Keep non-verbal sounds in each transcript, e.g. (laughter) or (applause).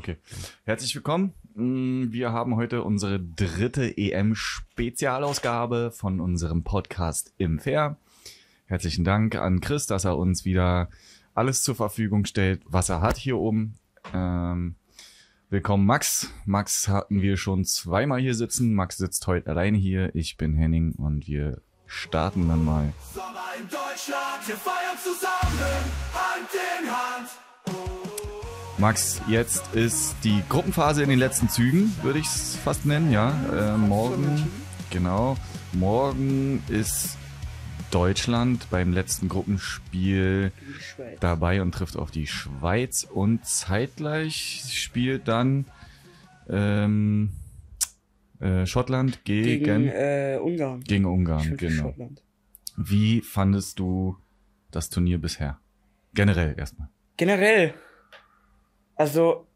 Okay. Herzlich willkommen. Mm, wir haben heute unsere dritte EM-Spezialausgabe von unserem Podcast im Fair. Herzlichen Dank an Chris, dass er uns wieder alles zur Verfügung stellt, was er hat hier oben. Ähm, willkommen Max. Max hatten wir schon zweimal hier sitzen. Max sitzt heute alleine hier. Ich bin Henning und wir starten dann mal. Sommer in Deutschland, wir feiern zusammen, Hand in Hand. Max, jetzt ist die Gruppenphase in den letzten Zügen, würde ich es fast nennen, ja. Äh, morgen, genau, morgen ist Deutschland beim letzten Gruppenspiel dabei und trifft auf die Schweiz und zeitgleich spielt dann ähm, äh, Schottland gegen, gegen äh, Ungarn. Gegen Ungarn, genau. Wie fandest du das Turnier bisher? Generell erstmal. Generell also,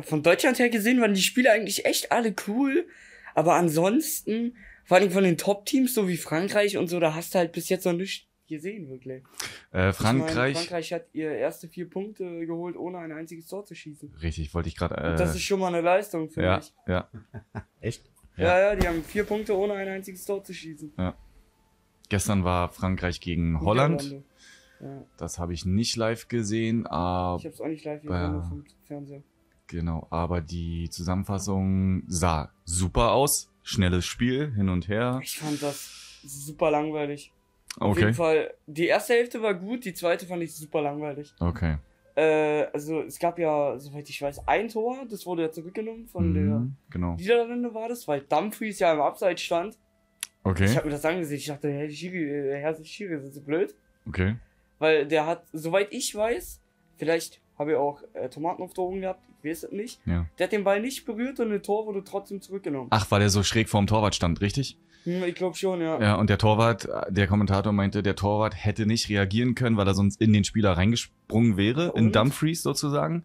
von Deutschland her gesehen waren die Spiele eigentlich echt alle cool. Aber ansonsten, vor allem von den Top-Teams, so wie Frankreich und so, da hast du halt bis jetzt noch nichts gesehen, wirklich. Äh, Frankreich. Meine, Frankreich hat ihr erste vier Punkte geholt, ohne ein einziges Tor zu schießen. Richtig, wollte ich gerade. Äh, das ist schon mal eine Leistung, finde ja, ich. Ja. (laughs) Echt? Ja. ja, ja, die haben vier Punkte, ohne ein einziges Tor zu schießen. Ja. Gestern war Frankreich gegen Holland. Ja. Das habe ich nicht live gesehen. Aber ich habe es auch nicht live gesehen, nur vom Fernseher. Genau, aber die Zusammenfassung sah super aus. Schnelles Spiel, hin und her. Ich fand das super langweilig. Okay. Auf jeden Fall, die erste Hälfte war gut, die zweite fand ich super langweilig. Okay. Äh, also es gab ja, soweit ich weiß, ein Tor, das wurde ja zurückgenommen von mhm, der genau. Niederlande war das, weil Dumfries ja im Abseits stand. Okay. Ich habe mir das angesehen, ich dachte, hey, Schiri, äh, Herr Schiri, sind so blöd? Okay. Weil der hat, soweit ich weiß, vielleicht habe ich auch äh, Tomaten auf Drogen gehabt, ich weiß es nicht. Ja. Der hat den Ball nicht berührt und der Tor wurde trotzdem zurückgenommen. Ach, weil er so schräg vorm Torwart stand, richtig? Hm, ich glaube schon, ja. Ja, und der Torwart, der Kommentator meinte, der Torwart hätte nicht reagieren können, weil er sonst in den Spieler reingesprungen wäre, und? in Dumfries sozusagen.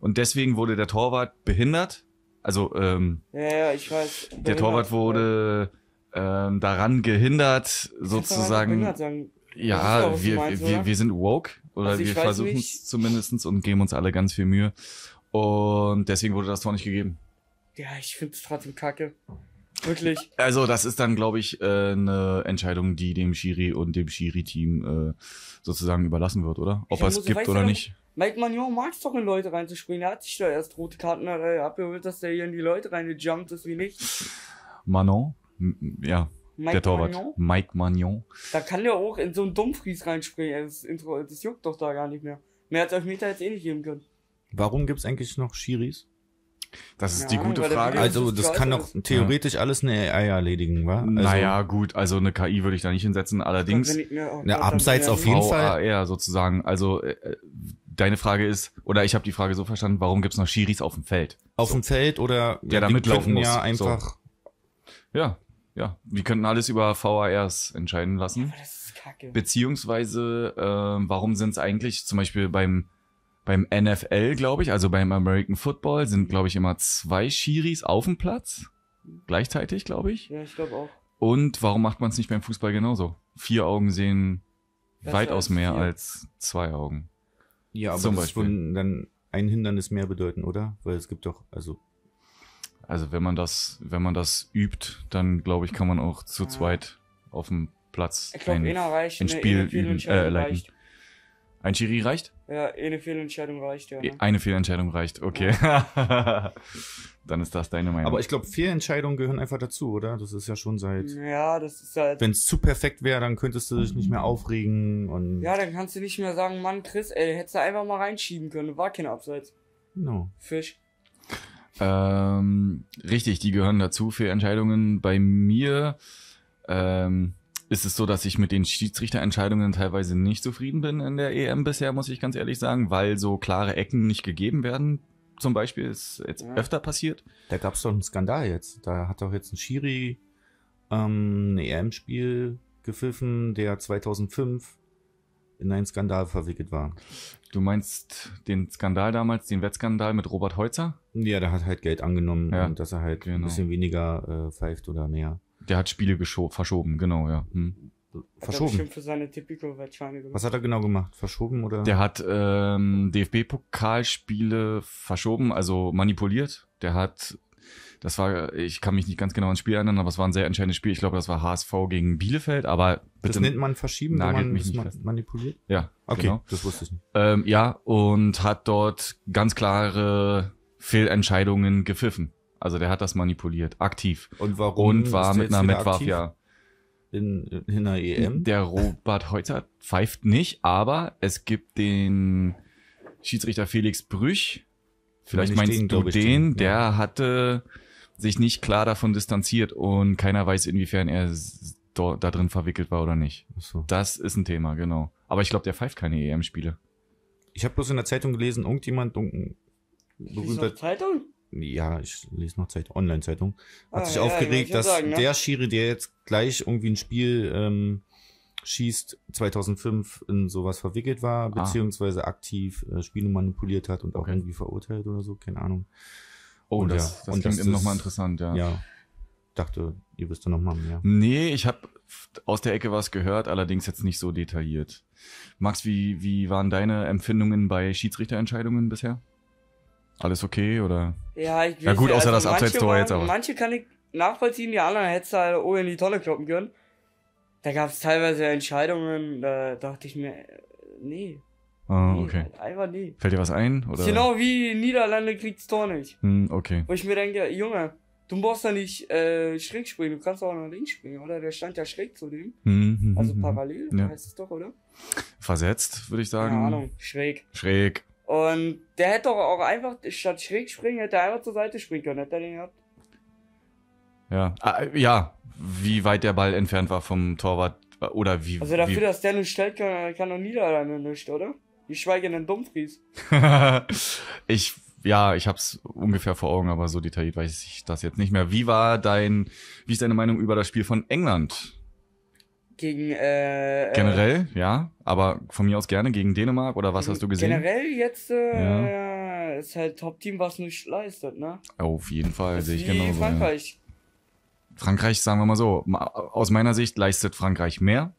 Und deswegen wurde der Torwart behindert. Also, ähm. Ja, ja, ich weiß. Der Torwart wurde. Ja ähm, daran gehindert, sozusagen. Halt ja, wir, meinst, wir, wir, sind woke oder also wir versuchen es zumindest und geben uns alle ganz viel Mühe. Und deswegen wurde das Tor nicht gegeben. Ja, ich finde es trotzdem kacke. Wirklich. Also, das ist dann, glaube ich, äh, eine Entscheidung, die dem Schiri und dem Schiri-Team äh, sozusagen überlassen wird, oder? Ob es gibt oder nicht. Mike Magnon mag es doch, in Leute reinzuspringen. Er hat sich da erst rote Karten äh, abgeholt, dass der hier in die Leute reingejumpt ist, wie nicht. Manon? M ja, Mike der Torwart. Magnon? Mike Magnon. Da kann der auch in so einen Dummfries reinspringen. Das Intro, das juckt doch da gar nicht mehr. Mehr als Elfmeter jetzt eh nicht geben können. Warum gibt es eigentlich noch Schiris? Das ist ja, die gute Frage. Also das kann doch theoretisch ja. alles eine AI erledigen, wa? Also, naja, gut, also eine KI würde ich da nicht hinsetzen. Allerdings, mehr, na, abseits auf jeden Fall. VAR sozusagen. Also äh, äh, deine Frage ist, oder ich habe die Frage so verstanden, warum gibt es noch Schiris auf dem Feld? Auf so. dem Feld oder der ja, da mitlaufen muss. ja einfach. So. Ja, ja, wir könnten alles über VARs entscheiden lassen. Aber das ist kacke. Beziehungsweise, äh, warum sind es eigentlich zum Beispiel beim, beim NFL, glaube ich, also beim American Football, sind, glaube ich, immer zwei Schiris auf dem Platz. Gleichzeitig, glaube ich. Ja, ich glaube auch. Und warum macht man es nicht beim Fußball genauso? Vier Augen sehen Besser weitaus als mehr vier. als zwei Augen. Ja, aber Zum das würde dann ein Hindernis mehr bedeuten, oder? Weil es gibt doch, also also wenn man das, wenn man das übt, dann glaube ich, kann man auch zu zweit auf dem Platz ich glaub, ein, reicht, ein Spiel üben, äh, leiten. Reicht. Ein Schiri reicht? Ja, eine Fehlentscheidung reicht, ja. Ne? Eine Fehlentscheidung reicht, okay. Ja. (laughs) Dann ist das deine Meinung. Aber ich glaube, Fehlentscheidungen gehören einfach dazu, oder? Das ist ja schon seit. Ja, das ist halt. Wenn es zu perfekt wäre, dann könntest du dich nicht mehr aufregen und. Ja, dann kannst du nicht mehr sagen, Mann, Chris, ey, hättest du einfach mal reinschieben können. War kein Abseits. No. Fisch. Ähm, richtig, die gehören dazu für Entscheidungen. Bei mir ähm, ist es so, dass ich mit den Schiedsrichterentscheidungen teilweise nicht zufrieden bin in der EM bisher, muss ich ganz ehrlich sagen, weil so klare Ecken nicht gegeben werden. Zum Beispiel ist jetzt ja. öfter passiert. Da gab es doch einen Skandal jetzt. Da hat doch jetzt ein Schiri ähm, ein EM-Spiel gepfiffen, der 2005 in einen Skandal verwickelt war. Du meinst den Skandal damals, den Wettskandal mit Robert Heutzer? Ja, der hat halt Geld angenommen ja, und dass er halt genau. ein bisschen weniger äh, pfeift oder mehr. Der hat Spiele verschoben, genau, ja. Hm. Verschoben. Hat er für seine Tipico Was hat er genau gemacht? Verschoben oder? Der hat ähm, DFB-Pokalspiele verschoben, also manipuliert. Der hat das war, ich kann mich nicht ganz genau ans Spiel erinnern, aber es war ein sehr entscheidendes Spiel. Ich glaube, das war HSV gegen Bielefeld, aber bitte. Das nennt man verschieben, wenn man mich man manipuliert? Ja. Okay, genau. das wusste ich nicht. Ähm, ja, und hat dort ganz klare Fehlentscheidungen gepfiffen. Also der hat das manipuliert, aktiv. Und warum? Und war mit einer Metwaffe in, in der EM. Der Robert Heutzer pfeift nicht, aber es gibt den Schiedsrichter Felix Brüch. Vielleicht meinst den, du den, den der ja. hatte sich nicht klar davon distanziert und keiner weiß, inwiefern er da, da drin verwickelt war oder nicht. So. Das ist ein Thema, genau. Aber ich glaube, der pfeift keine EM-Spiele. Ich habe bloß in der Zeitung gelesen, irgendjemand, irgendein Zeitung? ja, ich lese noch Zeit, Online-Zeitung, hat ah, sich ja, aufgeregt, dass sagen, ne? der Schiri, der jetzt gleich irgendwie ein Spiel ähm, schießt, 2005 in sowas verwickelt war, ah. beziehungsweise aktiv äh, Spiele manipuliert hat und auch irgendwie verurteilt oder so, keine Ahnung. Oh, das, ja. das und klingt das noch mal interessant, ja. Ja. Dachte, ihr wisst noch mal mehr. Nee, ich habe aus der Ecke was gehört, allerdings jetzt nicht so detailliert. Max, wie, wie waren deine Empfindungen bei Schiedsrichterentscheidungen bisher? Alles okay oder? Ja, ich Ja gut, außer also das Abseitstor jetzt aber. Manche kann ich nachvollziehen, die anderen hättest du halt oh in die Tolle kloppen können. Da gab es teilweise Entscheidungen, da dachte ich mir, äh, nee, Ah, nee, okay. Einfach nie. Fällt dir was ein? Oder? Genau wie Niederlande kriegt kriegt's Tor nicht. Hm, okay. Wo ich mir denke, Junge, du brauchst ja nicht äh, schräg springen, du kannst auch noch links springen, oder? Der stand ja schräg zu dem. Mhm, also hm, parallel ja. heißt es doch, oder? Versetzt, würde ich sagen. Keine Ahnung, schräg. Schräg. Und der hätte doch auch einfach, statt schräg springen, hätte er einfach zur Seite springen können, hätte er den gehabt. Ja. Ah, äh, ja, wie weit der Ball entfernt war vom Torwart äh, oder wie. Also dafür, wie dass der nicht stellt, kann, kann doch Niederlande nicht, oder? Ich schweige in den Dumfries. (laughs) ich, ja, ich hab's ungefähr vor Augen, aber so detailliert weiß ich das jetzt nicht mehr. Wie war dein, wie ist deine Meinung über das Spiel von England? Gegen, äh, Generell, äh, ja, aber von mir aus gerne gegen Dänemark oder was hast du gesehen? Generell jetzt, äh, ja. ist halt Top-Team, was nicht leistet, ne? Auf jeden Fall, sehe ich genau. Frankreich. Frankreich, sagen wir mal so, aus meiner Sicht leistet Frankreich mehr.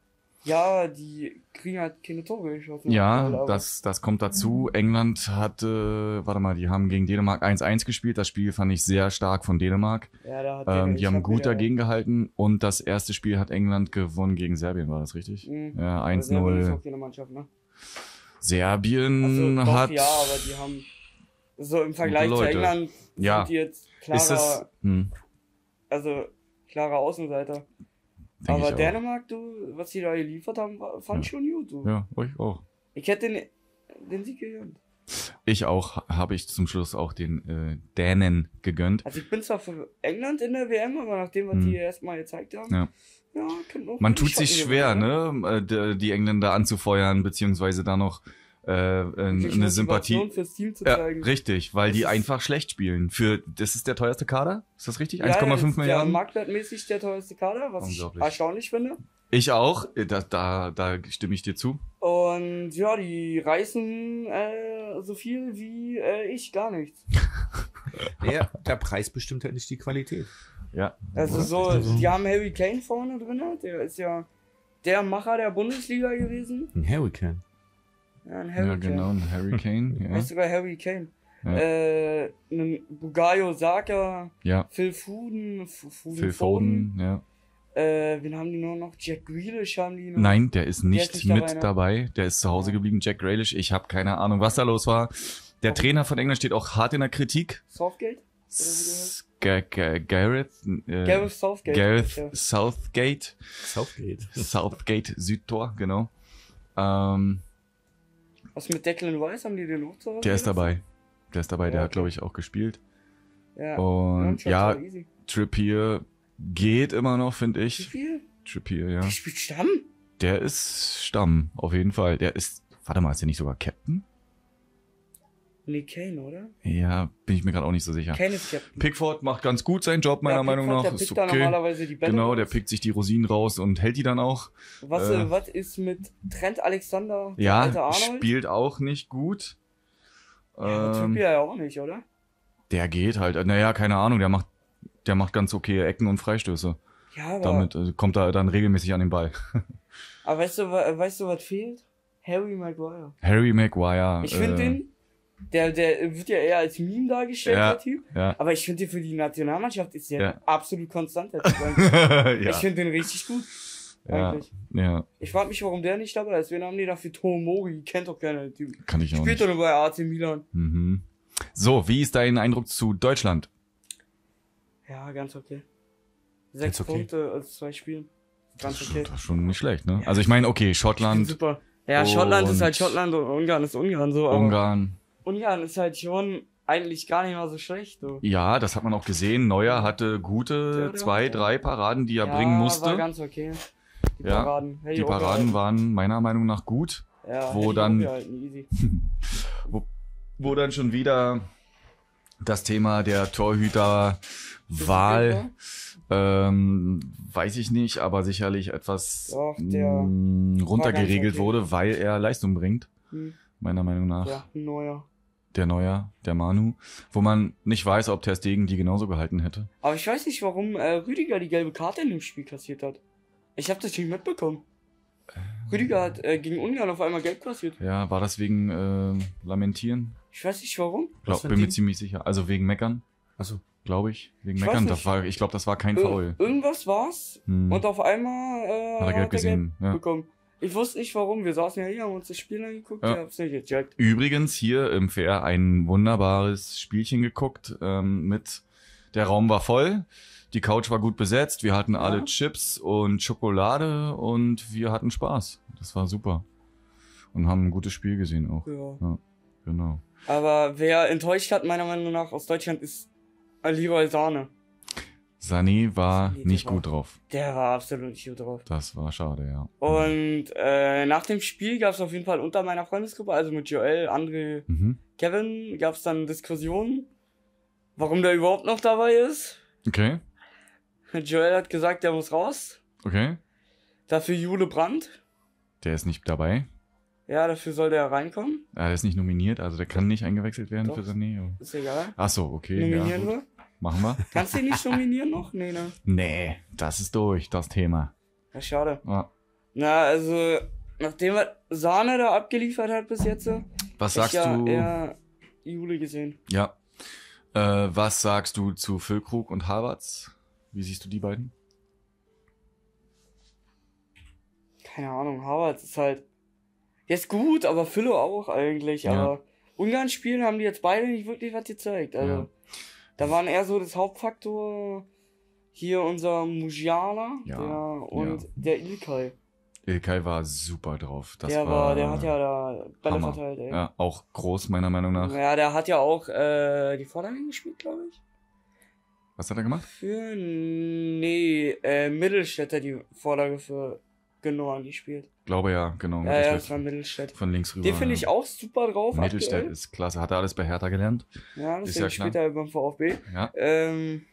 Ja, die kriegen halt keine Tore geschossen. Ja, das, das kommt dazu. England hatte, äh, warte mal, die haben gegen Dänemark 1-1 gespielt. Das Spiel fand ich sehr stark von Dänemark. Ja, da hat ähm, die haben gut dagegen gehalten und das erste Spiel hat England gewonnen gegen Serbien, war das richtig? Mhm. Ja, 1-0. Ne? Serbien also, doch, hat. Ja, aber die haben. So im Vergleich zu England ja. sind die jetzt klarer. Ist das, hm. Also klarer Außenseiter. Aber Dänemark, du, was die da geliefert haben, fand ich schon gut. Du. Ja, euch auch. Ich hätte den, den Sieg gegönnt. Ich auch, habe ich zum Schluss auch den äh, Dänen gegönnt. Also ich bin zwar für England in der WM, aber nachdem, was hm. die erstmal gezeigt haben, ja. Ja, man tut sich schwer, ne? Äh, die Engländer anzufeuern, beziehungsweise da noch äh, eine Sympathie. ja, richtig, weil das die einfach schlecht spielen. Für das ist der teuerste Kader, ist das richtig? 1,5 ja, ja, Milliarden. Ja, marktwertmäßig der teuerste Kader, was ich erstaunlich finde. Ich auch, äh, da, da, da stimme ich dir zu. Und ja, die reißen äh, so viel wie äh, ich gar nichts. ja, (laughs) der Preis bestimmt halt nicht die Qualität. Ja. Also so, die haben Harry Kane vorne drin, der ist ja der Macher der Bundesliga gewesen. Harry Kane. Ja, ein Harry ja genau, ein Harry Kane. (laughs) ja. Weißt du, bei Harry Kane. Ja. Äh, ein Bugayo Saka, ja. Phil Foden, F Foden Phil Foden, Foden ja. Äh, wen haben die nur noch? Jack Grealish haben die noch. Nein, der ist nicht, der ist nicht mit dabei, ne? dabei, Der ist zu Hause geblieben, Jack Grealish. Ich habe keine Ahnung, was da los war. Der oh. Trainer von England steht auch hart in der Kritik. Southgate? Gareth, äh, Gareth Southgate. Gareth Southgate. Southgate. Southgate, Südtor, genau. Ähm, was mit Declan Rice? Haben die den auch zu Hause? Der ist dabei. Der ist dabei, ja, der okay. hat, glaube ich, auch gespielt. Ja, und ja, Trippier geht immer noch, finde ich. Trippier? Trippier, ja. Der spielt Stamm? Der ist Stamm, auf jeden Fall. Der ist, warte mal, ist der nicht sogar Captain? Nee, Kane, oder? Ja, bin ich mir gerade auch nicht so sicher. Kane ist Captain. Pickford macht ganz gut seinen Job, meiner ja, Meinung nach. Der pickt okay. da normalerweise die Battle Genau, der pickt sich die Rosinen raus und hält die dann auch. Was, äh, was ist mit Trent Alexander? Ja, spielt auch nicht gut. Ja, ähm, ja auch nicht, oder? Der geht halt. Naja, keine Ahnung, der macht, der macht ganz okay Ecken und Freistöße. Ja, aber Damit äh, kommt er dann regelmäßig an den Ball. aber weißt du, weißt du, was fehlt? Harry Maguire. Harry Maguire. Ich finde äh, den der, der wird ja eher als Meme dargestellt, ja, der Typ. Ja. Aber ich finde, für die Nationalmannschaft ist der ja. absolut konstant. (laughs) ich finde den richtig gut. Eigentlich. Ja. Ich frage mich, warum der nicht dabei ist. Wen haben die dafür? Tomori, kennt doch keiner den Typ. Kann ich auch Spielt doch nur bei AC Milan. Mhm. So, wie ist dein Eindruck zu Deutschland? Ja, ganz okay. Sechs okay. Punkte aus zwei Spielen. Ganz das okay. Das ist schon nicht schlecht, ne? Ja. Also ich meine, okay, Schottland. Super. Ja, Schottland ist halt Schottland und Ungarn ist Ungarn so. Ungarn. Und ja, das ist halt schon eigentlich gar nicht mal so schlecht. So. Ja, das hat man auch gesehen. Neuer mhm. hatte gute zwei, drei Paraden, die er ja, bringen musste. War ganz okay. Die ja, Paraden, hey, die Paraden halt. waren meiner Meinung nach gut. Ja, wo hey, dann, halt, (laughs) wo, wo dann schon wieder das Thema der Torhüterwahl, ne? ähm, weiß ich nicht, aber sicherlich etwas Doch, mm, runtergeregelt okay. wurde, weil er Leistung bringt. Hm. Meiner Meinung nach. Ja, neuer der Neuer, der Manu, wo man nicht weiß, ob Ter Stegen die genauso gehalten hätte. Aber ich weiß nicht, warum äh, Rüdiger die gelbe Karte in dem Spiel kassiert hat. Ich habe das nicht mitbekommen. Äh, Rüdiger hat äh, gegen Ungarn auf einmal gelb kassiert. Ja, war das wegen äh, Lamentieren? Ich weiß nicht warum. Glaub, bin mir ziemlich sicher. Also wegen Meckern. Achso. Glaube ich. Wegen ich Meckern. Das war, ich glaube, das war kein Ir Foul. Irgendwas war's. Hm. Und auf einmal äh, hat er gelb hat er gesehen. Gelb ja. bekommen. Ich wusste nicht warum. Wir saßen ja hier, haben uns das Spiel angeguckt, ja. hab's nicht gecheckt. Übrigens hier im VR ein wunderbares Spielchen geguckt ähm, mit der Raum war voll. Die Couch war gut besetzt, wir hatten alle ja. Chips und Schokolade und wir hatten Spaß. Das war super. Und haben ein gutes Spiel gesehen auch. Ja. ja genau. Aber wer enttäuscht hat, meiner Meinung nach, aus Deutschland ist Leroy Sahne. Sani war nee, nicht war, gut drauf. Der war absolut nicht gut drauf. Das war schade, ja. Und äh, nach dem Spiel gab es auf jeden Fall unter meiner Freundesgruppe, also mit Joel, André, mhm. Kevin, gab es dann Diskussionen, warum der überhaupt noch dabei ist. Okay. Joel hat gesagt, der muss raus. Okay. Dafür Jule Brandt. Der ist nicht dabei. Ja, dafür soll der reinkommen. Ah, der ist nicht nominiert, also der kann nicht eingewechselt werden Doch, für Sané. Ist egal. Ach so, okay. Nominieren ja, wir. Machen wir. (laughs) Kannst du ihn nicht nominieren noch? Nee, ne? Nee, das ist durch, das Thema. Ja, schade. Ja. Na, also, nachdem was Sahne da abgeliefert hat bis jetzt. Äh, was sagst ja du? Eher Jule gesehen. Ja. Äh, was sagst du zu Füllkrug und Harvards? Wie siehst du die beiden? Keine Ahnung, Harvards ist halt. Jetzt gut, aber Füllo auch eigentlich. Ja. Aber Ungarn spielen haben die jetzt beide nicht wirklich was gezeigt. Also. Ja. Da waren eher so das Hauptfaktor hier unser Mujala ja, der, und ja. der Ilkay. Ilkay war super drauf. Das der war, war der hat ja da Bälle Hammer. verteilt, ey. Ja, auch groß, meiner Meinung nach. Ja, der hat ja auch äh, die Vorderhand gespielt, glaube ich. Was hat er gemacht? Für, nee, äh, Mittelstädter die Vorlage für genau angespielt. Glaube ja, genau. Ja, ja, von Mittelstädt. Von links rüber. Den finde ich auch super drauf. Mittelstädt aktuell. ist klasse. Hat er alles bei Hertha gelernt. Ja, das ist ja spielt er beim VfB. Ja. Ähm,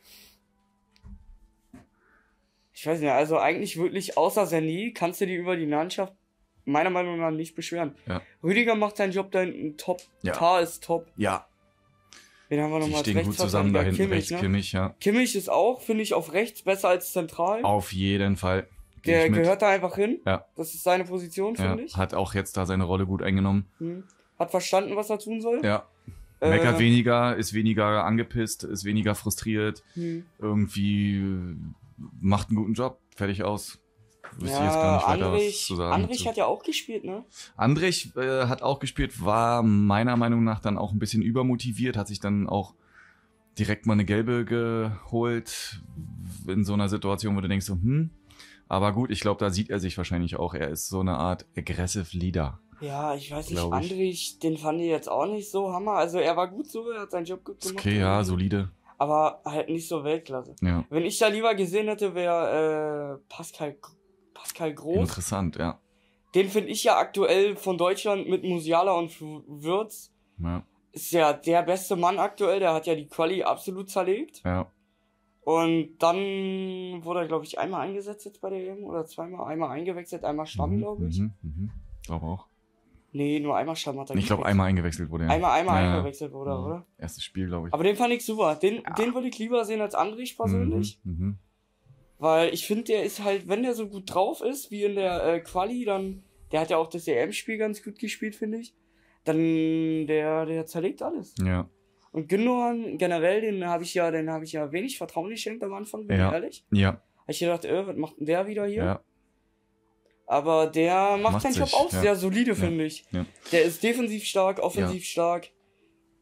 ich weiß nicht, also eigentlich wirklich außer Sani kannst du dir über die Mannschaft meiner Meinung nach nicht beschweren. Ja. Rüdiger macht seinen Job da hinten top. Ja. Tar ist top. Ja. Den haben wir nochmal? Die stehen gut zusammen da hinten. Kimmich, rechts ne? Kimmich, ja. Kimmich ist auch, finde ich, auf rechts besser als zentral. Auf jeden Fall. Der gehört da einfach hin. Ja. Das ist seine Position, finde ja. ich. Hat auch jetzt da seine Rolle gut eingenommen. Hm. Hat verstanden, was er tun soll. Ja. Äh, Meckert weniger, ist weniger angepisst, ist weniger frustriert. Hm. Irgendwie macht einen guten Job. Fertig aus. Wüsste ja, ich jetzt gar nicht weiter Andrich, was zu sagen. Andrich hat ja auch gespielt, ne? Andrich äh, hat auch gespielt, war meiner Meinung nach dann auch ein bisschen übermotiviert, hat sich dann auch direkt mal eine gelbe geholt in so einer Situation, wo du denkst so, hm, aber gut, ich glaube, da sieht er sich wahrscheinlich auch. Er ist so eine Art Aggressive Leader. Ja, ich weiß nicht, Andrich, den fand ich jetzt auch nicht so hammer. Also er war gut so, er hat seinen Job gut gemacht. Okay, ja, solide. Aber halt nicht so Weltklasse. Ja. Wenn ich da lieber gesehen hätte, wäre äh, Pascal, Pascal Groß. Interessant, ja. Den finde ich ja aktuell von Deutschland mit Musiala und Würz. Ja. Ist ja der beste Mann aktuell, der hat ja die Quali absolut zerlegt. Ja. Und dann wurde er, glaube ich, einmal eingesetzt jetzt bei der EM oder zweimal. Einmal eingewechselt, einmal Stamm, mhm, glaube ich. Mhm, mhm. Glaube auch. Nee, nur einmal Stamm hat er Ich glaube, einmal eingewechselt wurde er. Ja. Einmal, einmal ja, eingewechselt wurde er, mhm. oder? Erstes Spiel, glaube ich. Aber den fand ich super. Den, ja. den würde ich lieber sehen als Andrich persönlich. Mhm, mhm. Weil ich finde, der ist halt, wenn der so gut drauf ist, wie in der äh, Quali, dann, der hat ja auch das EM-Spiel ganz gut gespielt, finde ich. Dann, der, der zerlegt alles. Ja. Und Gündogan generell, den habe ich ja, den habe ich ja wenig Vertrauen geschenkt am Anfang, bin ja. ich ehrlich. Ja. Habe ich gedacht, äh, was macht denn der wieder hier? Ja. Aber der macht, macht seinen Job auch ja. sehr solide, finde ich. Ja. Der ist defensiv stark, offensiv stark.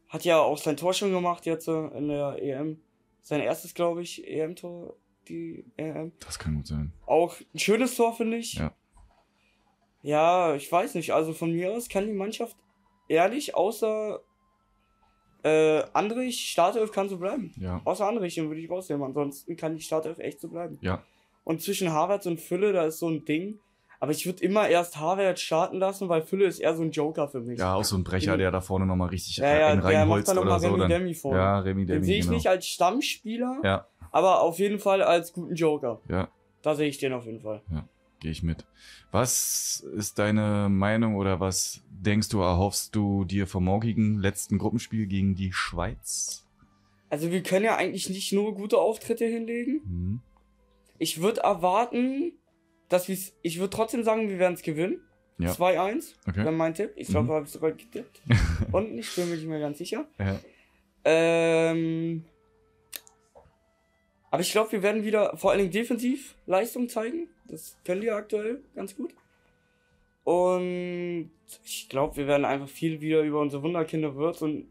Hat ja auch sein Tor schon gemacht jetzt äh, in der EM. Sein erstes, glaube ich, EM-Tor, die EM. Das kann gut sein. Auch ein schönes Tor, finde ich. Ja. Ja, ich weiß nicht. Also von mir aus kann die Mannschaft ehrlich, außer äh, Andrich, Startelf kann so bleiben. Ja. Außer Andrich, den würde ich rausnehmen. Ansonsten kann die Startelf echt so bleiben. Ja. Und zwischen Harvard und Fülle, da ist so ein Ding. Aber ich würde immer erst Harvard starten lassen, weil Fülle ist eher so ein Joker für mich. Ja, auch so ein Brecher, der da vorne nochmal richtig ja, ja, einen reinholzt oder Remy so. Dann, Demi vor. Ja, Remy Demi, Den sehe ich genau. nicht als Stammspieler, ja. aber auf jeden Fall als guten Joker. Ja. Da sehe ich den auf jeden Fall. Ja. Gehe ich mit. Was ist deine Meinung oder was denkst du, erhoffst du dir vom morgigen letzten Gruppenspiel gegen die Schweiz? Also wir können ja eigentlich nicht nur gute Auftritte hinlegen. Mhm. Ich würde erwarten, dass wir es. Ich würde trotzdem sagen, wir werden es gewinnen. Ja. 2-1, okay. wäre mein Tipp. Ich glaube, mhm. habe ich sogar getippt. (laughs) Und ich bin mir nicht mehr ganz sicher. Ja. Ähm, aber ich glaube, wir werden wieder vor allen Dingen defensiv Leistung zeigen. Das können wir aktuell ganz gut. Und ich glaube, wir werden einfach viel wieder über unsere Wunderkinder Wirtz und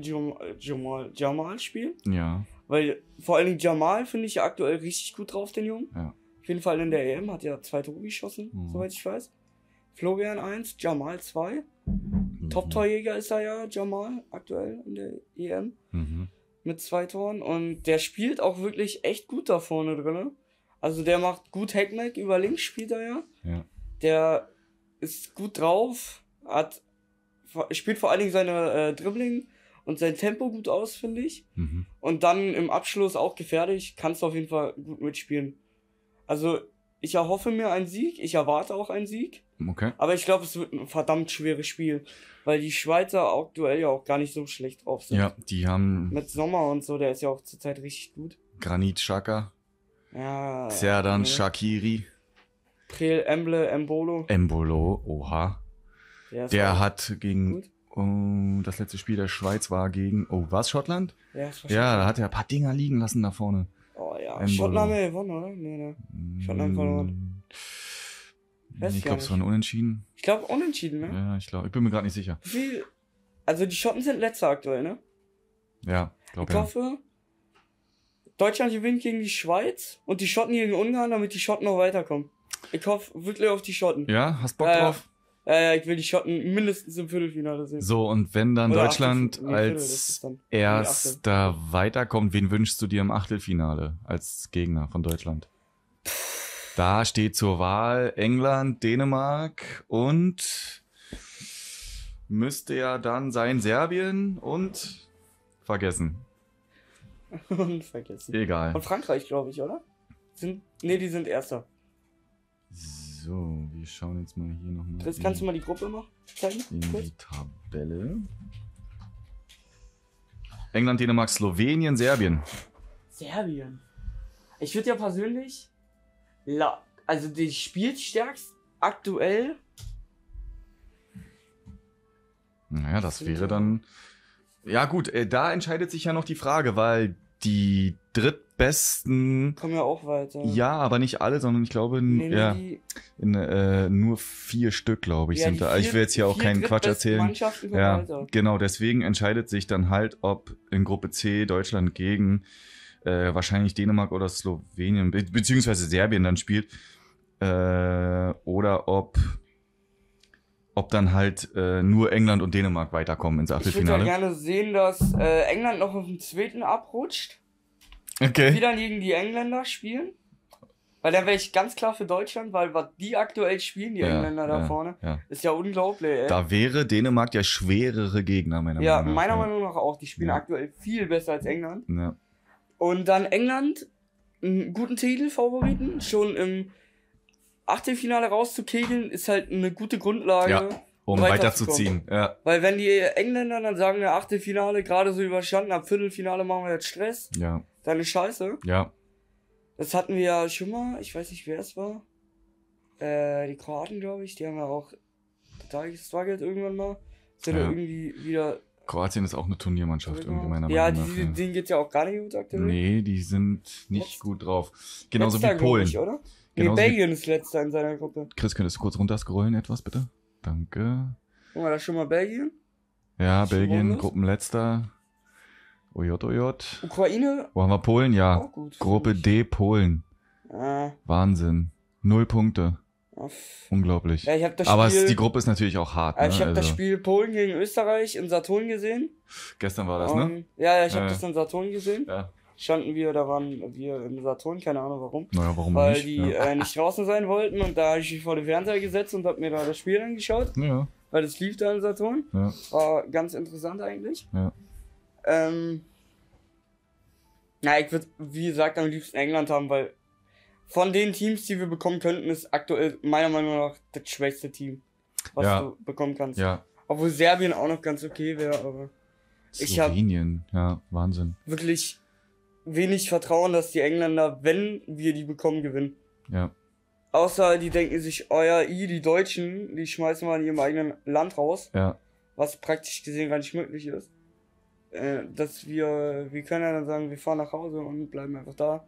Jamal, Jamal spielen. Ja. Weil vor allen Dingen Jamal finde ich aktuell richtig gut drauf, den Jungen. Ja. Auf jeden Fall in der EM hat er zwei Tore geschossen, mhm. soweit ich weiß. Florian 1, Jamal 2. Mhm. Top-Torjäger ist er ja, Jamal, aktuell in der EM. Mhm mit zwei Toren und der spielt auch wirklich echt gut da vorne drin. Also der macht gut Hackmack, über links spielt er ja. ja. Der ist gut drauf, hat, spielt vor allen Dingen seine äh, Dribbling und sein Tempo gut aus, finde ich. Mhm. Und dann im Abschluss auch gefährlich, kannst du auf jeden Fall gut mitspielen. Also ich erhoffe mir einen Sieg, ich erwarte auch einen Sieg. Okay. Aber ich glaube, es wird ein verdammt schweres Spiel, weil die Schweizer aktuell ja auch gar nicht so schlecht drauf sind. Ja, die haben. Mit Sommer und so, der ist ja auch zurzeit richtig gut. Granit Xhaka. Ja. Serdan okay. Ne? Shakiri. Prel Emble Embolo. Embolo, oha. Der, der hat gegen. Oh, das letzte Spiel der Schweiz war gegen. Oh, war es Schottland? Ja, Schottland. Ja, da hat er ein paar Dinger liegen lassen da vorne. Oh ja. Embolo. Schottland haben wir gewonnen, oder? Nee, nee. Schottland verloren. Mm. Weiß ich glaube, es war Unentschieden. Ich glaube, Unentschieden, ne? Ja, ich glaube. Ich bin mir gerade nicht sicher. Wie, also, die Schotten sind letzter aktuell, ne? Ja, glaube ich. Ich hoffe, Deutschland gewinnt gegen die Schweiz und die Schotten gegen Ungarn, damit die Schotten noch weiterkommen. Ich hoffe wirklich auf die Schotten. Ja, hast Bock äh, drauf? Äh, ich will die Schotten mindestens im Viertelfinale sehen. So, und wenn dann Oder Deutschland Achtel, als Viertel, erster weiterkommt, wen wünschst du dir im Achtelfinale als Gegner von Deutschland? Da steht zur Wahl England, Dänemark und müsste ja dann sein Serbien und vergessen. (laughs) und vergessen. Egal. Und Frankreich, glaube ich, oder? Sind, nee, die sind Erster. So, wir schauen jetzt mal hier nochmal. Chris, kannst du mal die Gruppe noch zeigen? In die Tabelle. England, Dänemark, Slowenien, Serbien. Serbien. Ich würde ja persönlich La also die spielstärkst aktuell. Naja, das wäre dann. Ja, gut, äh, da entscheidet sich ja noch die Frage, weil die drittbesten. Kommen ja auch weiter. Ja, aber nicht alle, sondern ich glaube, nee, ja, die, in, äh, nur vier Stück, glaube ich, ja, sind da. Vier, ich will jetzt hier auch keinen Quatsch erzählen. Ja, genau, deswegen entscheidet sich dann halt, ob in Gruppe C Deutschland gegen äh, wahrscheinlich Dänemark oder Slowenien, be beziehungsweise Serbien dann spielt. Äh, oder ob, ob dann halt äh, nur England und Dänemark weiterkommen ins Achtelfinale. Ich würde ja gerne sehen, dass äh, England noch auf den zweiten abrutscht. Okay. Und wieder gegen die Engländer spielen. Weil dann wäre ich ganz klar für Deutschland, weil was die aktuell spielen, die ja, Engländer da ja, vorne, ja. ist ja unglaublich. Ey. Da wäre Dänemark ja schwerere Gegner, meiner Meinung nach. Ja, meiner Meinung nach auch. Die spielen aktuell viel besser als England. Ja. Und dann England, einen guten Titelfavoriten, schon im Achtelfinale rauszukegeln, ist halt eine gute Grundlage. Ja, um weiterzuziehen. Weiter ja. Weil wenn die Engländer dann sagen, ja, Achtelfinale gerade so überstanden, ab Viertelfinale machen wir jetzt Stress, ja. dann ist scheiße. Ja. Das hatten wir ja schon mal, ich weiß nicht, wer es war. Äh, die Kroaten, glaube ich, die haben ja auch total gestruggelt irgendwann mal. Sind ja. irgendwie wieder Kroatien ist auch eine Turniermannschaft, genau. irgendwie meiner ja, Meinung nach. Ja, denen geht ja auch gar nicht gut aktuell. Nee, die sind nicht Letz gut drauf. Genauso letzter, wie Polen. Ich, oder? Genauso nee, Belgien ist letzter in seiner Gruppe. Chris, könntest du kurz runterscrollen etwas, bitte? Danke. Guck mal, da ist schon mal Belgien. Ja, das Belgien, Gruppenletzter. OJ, OJ. Ukraine. Wo haben wir Polen? Ja. Gruppe D, Polen. Ah. Wahnsinn. Null Punkte. Unglaublich. Ja, Aber Spiel, es, die Gruppe ist natürlich auch hart. Also ne? Ich habe also. das Spiel Polen gegen Österreich in Saturn gesehen. Gestern war das, um, ne? Ja, ich habe äh, das in Saturn gesehen. Ja. Standen wir da waren wir im Saturn, keine Ahnung warum. Naja, warum Weil nicht? die ja. äh, nicht draußen sein wollten und da habe ich mich vor den Fernseher gesetzt und habe mir da das Spiel angeschaut. Ja. Weil das lief da im Saturn. Ja. War ganz interessant eigentlich. Ja. Ähm, na, ich würde, wie gesagt, am liebsten England haben, weil von den Teams, die wir bekommen könnten, ist aktuell meiner Meinung nach das schwächste Team, was ja. du bekommen kannst. Ja. Obwohl Serbien auch noch ganz okay wäre, aber. Slowenien, ja, Wahnsinn. Wirklich wenig Vertrauen, dass die Engländer, wenn wir die bekommen, gewinnen. Ja. Außer die denken sich, euer oh i, die Deutschen, die schmeißen mal in ihrem eigenen Land raus. Ja. Was praktisch gesehen gar nicht möglich ist. Äh, dass wir, wir können ja dann sagen, wir fahren nach Hause und bleiben einfach da.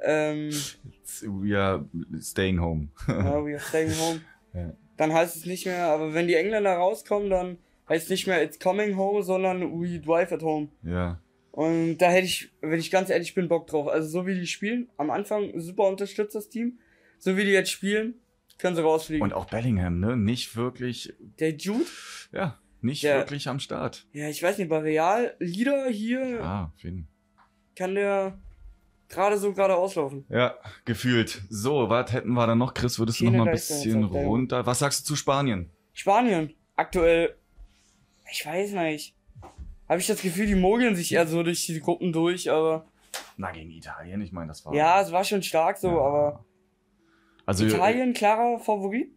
Ähm, (laughs) we are staying home. ja, we are staying home. (laughs) Dann heißt es nicht mehr, aber wenn die Engländer rauskommen, dann heißt es nicht mehr it's coming home, sondern we drive at home. Ja. Und da hätte ich, wenn ich ganz ehrlich bin, Bock drauf. Also so wie die spielen, am Anfang super unterstützt das Team. So wie die jetzt spielen, können sie rausfliegen. Und auch Bellingham, ne? Nicht wirklich. Der Jude? Ja nicht der, wirklich am Start. Ja, ich weiß nicht, bei Real Lieder hier. Ah, Finn. Kann der gerade so gerade auslaufen. Ja, gefühlt. So, was hätten wir dann noch, Chris? Würdest du noch mal ein bisschen runter? Was sagst du zu Spanien? Spanien, aktuell. Ich weiß nicht. Habe ich das Gefühl, die mogeln sich eher so durch die Gruppen durch, aber. Na, gegen Italien, ich meine, das war. Ja, es war schon stark so, ja. aber. Also, Italien, äh, klarer Favorit?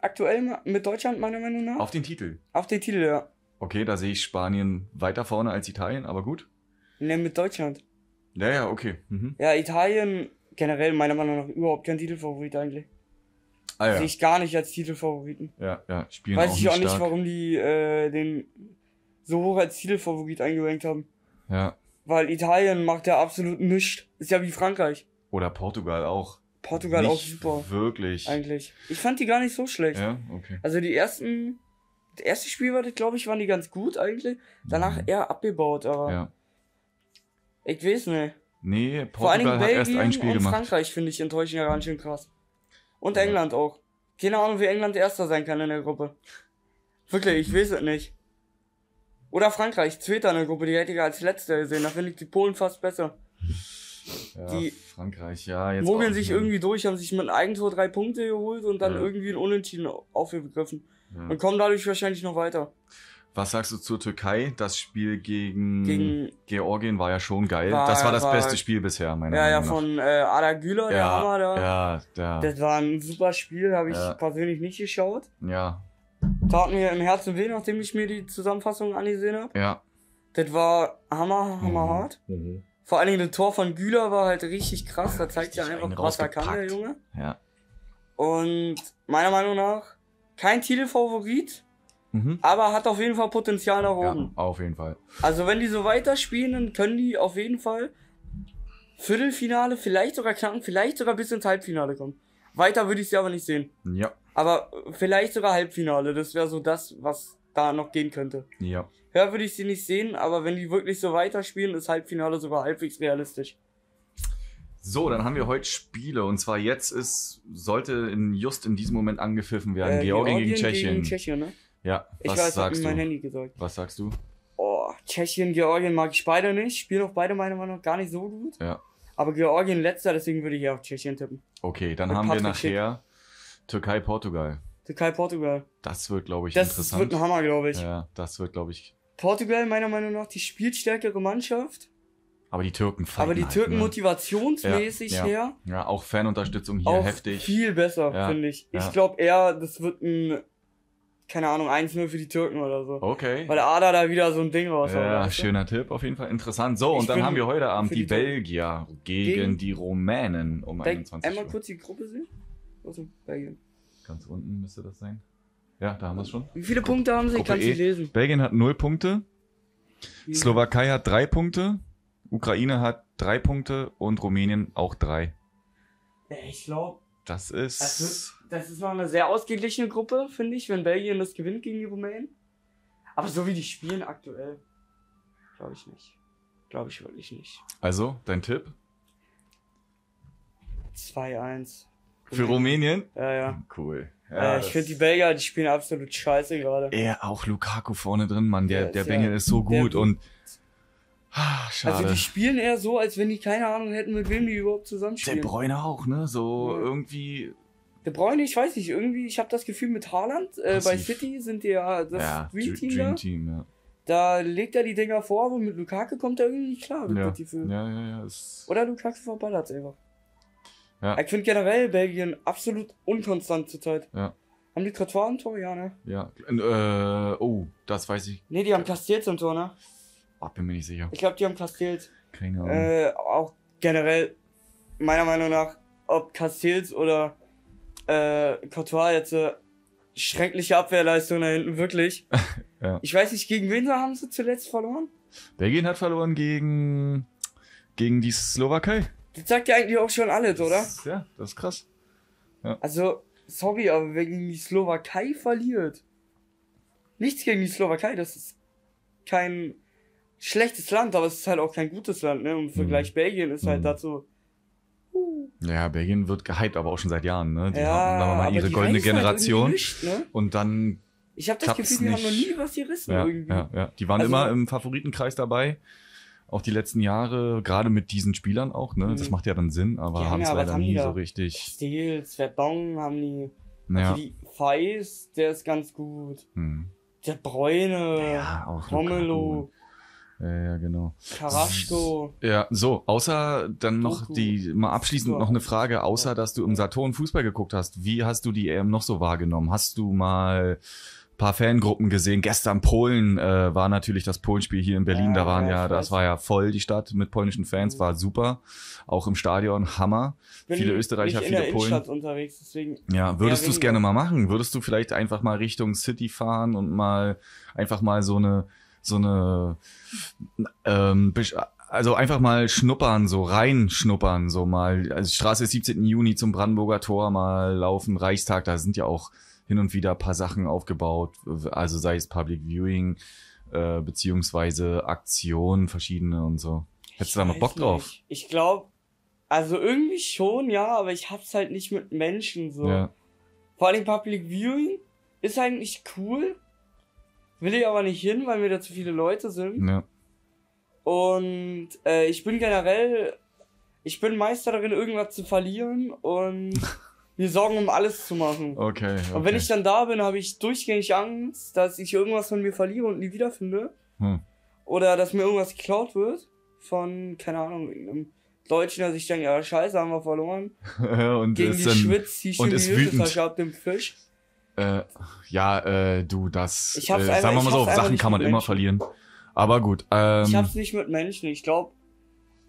aktuell mit Deutschland meiner Meinung nach. Auf den Titel. Auf den Titel, ja. Okay, da sehe ich Spanien weiter vorne als Italien, aber gut. Ne, mit Deutschland. Ja, ja, okay. Mhm. Ja, Italien generell meiner Meinung nach überhaupt kein Titelfavorit eigentlich. Ah, ja. Sehe ich gar nicht als Titelfavoriten. Ja, ja, spielen Weiß auch ich auch nicht, stark. warum die äh, den so hoch als Titelfavorit eingewenkt haben. Ja. Weil Italien macht ja absolut nichts. Ist ja wie Frankreich. Oder Portugal auch. Portugal nicht auch super. Wirklich. Eigentlich. Ich fand die gar nicht so schlecht. Ja, okay. Also die ersten, das erste Spiel war, glaube ich, waren die ganz gut eigentlich. Danach mhm. eher abgebaut, aber. Ja. Ich weiß nicht. Nee, Portugal Vor allen hat erst ein Spiel und gemacht. Frankreich finde ich enttäuschend ja ganz schön krass. Und ja. England auch. Keine Ahnung, wie England Erster sein kann in der Gruppe. Wirklich, ich weiß es nicht. Oder Frankreich, Zweiter in der Gruppe, die hätte ich als Letzter gesehen. Da finde ich die Polen fast besser. Ja, die Frankreich, ja. Jetzt mogeln sich irgendwie durch, haben sich mit einem Eigentor drei Punkte geholt und dann ja. irgendwie ein Unentschieden aufgegriffen. Ja. Und kommen dadurch wahrscheinlich noch weiter. Was sagst du zur Türkei? Das Spiel gegen, gegen Georgien war ja schon geil. War, das war das war, beste Spiel bisher, meiner ja, Meinung nach. Ja, von äh, Ada Güler, ja, der Hammer da. Ja, ja. Das war ein super Spiel, habe ich ja. persönlich nicht geschaut. Ja. Tat mir im Herzen weh, nachdem ich mir die Zusammenfassung angesehen habe. Ja. Das war hammer, hammer Mhm. mhm. Vor allen Dingen das Tor von Güler war halt richtig krass. Da zeigt ja einfach, was er kann, der Junge. Ja. Und meiner Meinung nach kein Titelfavorit, mhm. aber hat auf jeden Fall Potenzial nach oben. Ja, auf jeden Fall. Also wenn die so weiterspielen, dann können die auf jeden Fall Viertelfinale, vielleicht sogar knacken, vielleicht sogar bis ins Halbfinale kommen. Weiter würde ich sie aber nicht sehen. Ja. Aber vielleicht sogar Halbfinale. Das wäre so das, was da noch gehen könnte. Ja. Ja, würde ich sie nicht sehen, aber wenn die wirklich so weiterspielen, ist Halbfinale sogar halbwegs realistisch. So, dann haben wir heute Spiele und zwar jetzt ist, sollte in, just in diesem Moment angepfiffen werden. Äh, Georgien, Georgien, gegen Tschechien. Gegen Tschechien ne? Ja, ich was weiß, sagst du? mein Handy gesagt. Was sagst du? Oh, Tschechien, Georgien mag ich beide nicht. Spielen auch beide meiner Meinung nach gar nicht so gut. Ja. Aber Georgien letzter, deswegen würde ich hier auf Tschechien tippen. Okay, dann Mit haben Patrick wir nachher Türkei, Portugal. Türkei, Portugal. Das wird, glaube ich, das interessant. Das wird ein Hammer, glaube ich. Ja, das wird, glaube ich. Portugal, meiner Meinung nach, die spielstärkere Mannschaft. Aber die Türken Aber die halt, Türken halt, ne? motivationsmäßig ja, ja. her. Ja, auch Fanunterstützung hier auch heftig. Viel besser, ja, finde ich. Ich glaube eher, das wird ein, keine Ahnung, 1-0 für die Türken oder so. Okay. Weil Ada da wieder so ein Ding raus Ja, hat, schöner du? Tipp, auf jeden Fall. Interessant. So, ich und dann haben wir heute Abend die, die Belgier gegen, gegen, die Rumänen um 21 Uhr. Einmal kurz die Gruppe sehen? Also Belgien ganz unten müsste das sein. Ja, da haben wir es schon. Wie viele Punkte haben sie? Ich kann es nicht lesen. Belgien hat 0 Punkte. Slowakei hat 3 Punkte. Ukraine hat 3 Punkte und Rumänien auch 3. Ich glaube. Das ist. das ist noch eine sehr ausgeglichene Gruppe, finde ich, wenn Belgien das gewinnt gegen die Rumänen. Aber so wie die spielen aktuell, glaube ich nicht. Glaube ich wirklich nicht. Also, dein Tipp? 2-1. Für Rumänien? Ja, ja. Cool. Ja, äh, ich finde die Belgier, die spielen absolut scheiße gerade. Er auch Lukaku vorne drin, Mann. Der, ja, der Bengel ja, ist so gut der, und ah, schade. Also die spielen eher so, als wenn die keine Ahnung hätten, mit wem die überhaupt zusammenspielen. Der Bräune auch, ne? So irgendwie. Der Bräune, ich weiß nicht, irgendwie, ich habe das Gefühl mit Haaland, äh, bei City sind die ja das ja, Dream Team. Dream ne? Team ja. Da legt er die Dinger vor, aber mit Lukaku kommt er irgendwie nicht klar. Ja, ja, ja, ja. Oder Lukaku verballert einfach. Ja. Ich finde generell Belgien absolut unkonstant zurzeit. Ja. Haben die Trottoir ein Tor? Ja, ne? Ja. Äh, oh, das weiß ich. Ne, die haben Castells im Tor, ne? Ach, bin mir nicht sicher. Ich glaube, die haben Castells. Keine Ahnung. Äh, auch generell, meiner Meinung nach, ob Castells oder äh, Courtois jetzt äh, schreckliche Abwehrleistung da hinten, wirklich. (laughs) ja. Ich weiß nicht, gegen wen haben sie zuletzt verloren? Belgien hat verloren gegen, gegen die Slowakei. Das sagt ja eigentlich auch schon alles, oder? Das ist, ja, das ist krass. Ja. Also, sorry, aber wer gegen die Slowakei verliert. Nichts gegen die Slowakei, das ist kein schlechtes Land, aber es ist halt auch kein gutes Land, ne? Und im Vergleich mhm. Belgien ist halt mhm. dazu. Uh. Ja, Belgien wird gehypt, aber auch schon seit Jahren, ne? Die ja, haben dann mal ihre goldene halt Generation. Halt ne? Und dann. Ich habe das Gefühl, die haben noch nie was gerissen ja, irgendwie. Ja, ja. Die waren also, immer im Favoritenkreis dabei auch die letzten Jahre, gerade mit diesen Spielern auch, ne? Mhm. Das macht ja dann Sinn, aber ja, haben es ja, leider nie so richtig. Steel, Verdong haben die. Naja. Also die Feist, der ist ganz gut. Mhm. Der Bräune, ja, auch Romelo. Ja, ja, genau. Carrasco. Ja, so, außer dann noch Doku. die, mal abschließend noch eine Frage, außer dass du im Saturn Fußball geguckt hast, wie hast du die EM noch so wahrgenommen? Hast du mal paar Fangruppen gesehen. Gestern Polen äh, war natürlich das Polenspiel hier in Berlin. Ja, da waren ja, das war ja voll die Stadt mit polnischen Fans, mhm. war super. Auch im Stadion, Hammer. Bin viele Österreicher, viele in Polen. unterwegs, deswegen. Ja, würdest du es gerne mal machen? Würdest du vielleicht einfach mal Richtung City fahren und mal einfach mal so eine so eine ähm, also einfach mal schnuppern, so reinschnuppern, so mal. Also Straße 17. Juni zum Brandenburger Tor mal laufen, Reichstag, da sind ja auch hin und wieder ein paar Sachen aufgebaut, also sei es Public Viewing, äh, beziehungsweise Aktionen verschiedene und so. Hättest du da noch Bock nicht. drauf? Ich glaube, also irgendwie schon, ja, aber ich hab's halt nicht mit Menschen so. Ja. Vor allem Public Viewing ist eigentlich cool. Will ich aber nicht hin, weil mir da zu viele Leute sind. Ja. Und äh, ich bin generell, ich bin Meister darin, irgendwas zu verlieren und (laughs) mir Sorgen um alles zu machen. Okay. okay. Und wenn ich dann da bin, habe ich durchgängig Angst, dass ich irgendwas von mir verliere und nie wiederfinde. Hm. Oder dass mir irgendwas geklaut wird von, keine Ahnung, irgendeinem Deutschen, dass ich denke, ja, scheiße, haben wir verloren. (laughs) und Gegen ist die Schwitz, die und ist wütend. ab dem Fisch. Äh, ja, äh, du, das, äh, sagen einfach, wir mal so, auf Sachen kann man Menschen. immer verlieren. Aber gut. Ähm, ich hab's nicht mit Menschen, ich glaube,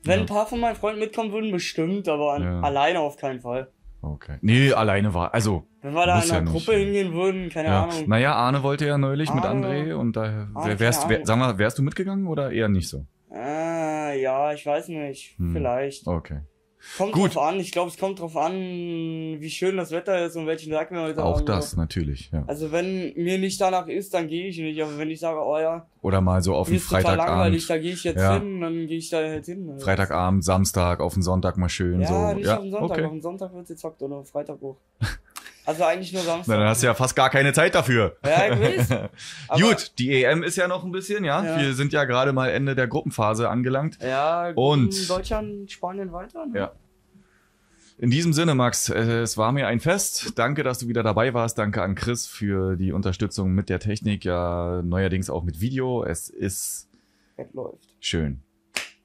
wenn ja. ein paar von meinen Freunden mitkommen würden, bestimmt, aber an, ja. alleine auf keinen Fall. Okay. Nee, alleine war. Also. Wenn wir da in einer ja Gruppe nicht. Äh, hingehen würden, keine ja. Ahnung. Naja, Arne wollte ja neulich Arne. mit ah. André und da Arne, ah, wärst, wär, sag mal, wärst du mitgegangen oder eher nicht so? Äh, ja, ich weiß nicht. Hm. Vielleicht. Okay. Kommt Gut. drauf an, ich glaube, es kommt drauf an, wie schön das Wetter ist und welchen Tag wir heute Auch haben. Auch das, natürlich, ja. Also wenn mir nicht danach ist, dann gehe ich nicht, aber wenn ich sage, oh ja. Oder mal so auf den Freitagabend. da gehe ich jetzt ja. hin, dann gehe ich da jetzt halt hin. Also. Freitagabend, Samstag, auf den Sonntag mal schön. Ja, so. nicht ja? auf den Sonntag, okay. auf den Sonntag wird gezockt oder Freitag hoch. (laughs) Also eigentlich nur Samstag. Na, dann hast du ja fast gar keine Zeit dafür. Ja, gewiss. (laughs) Gut, die EM ist ja noch ein bisschen, ja? ja. Wir sind ja gerade mal Ende der Gruppenphase angelangt. Ja, und Deutschland, Spanien weiter. Ne? Ja. In diesem Sinne, Max, äh, es war mir ein Fest. Danke, dass du wieder dabei warst. Danke an Chris für die Unterstützung mit der Technik, ja neuerdings auch mit Video. Es ist es läuft. schön.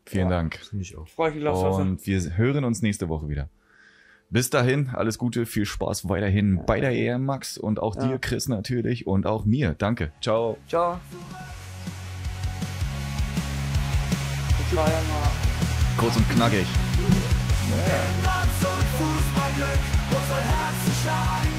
Vielen ja, Dank. Ich auch. Freue mich Und wir hören uns nächste Woche wieder. Bis dahin, alles Gute, viel Spaß weiterhin bei der EM, e Max. Und auch ja. dir, Chris, natürlich. Und auch mir. Danke. Ciao. Ciao. Kurz und knackig. Ja.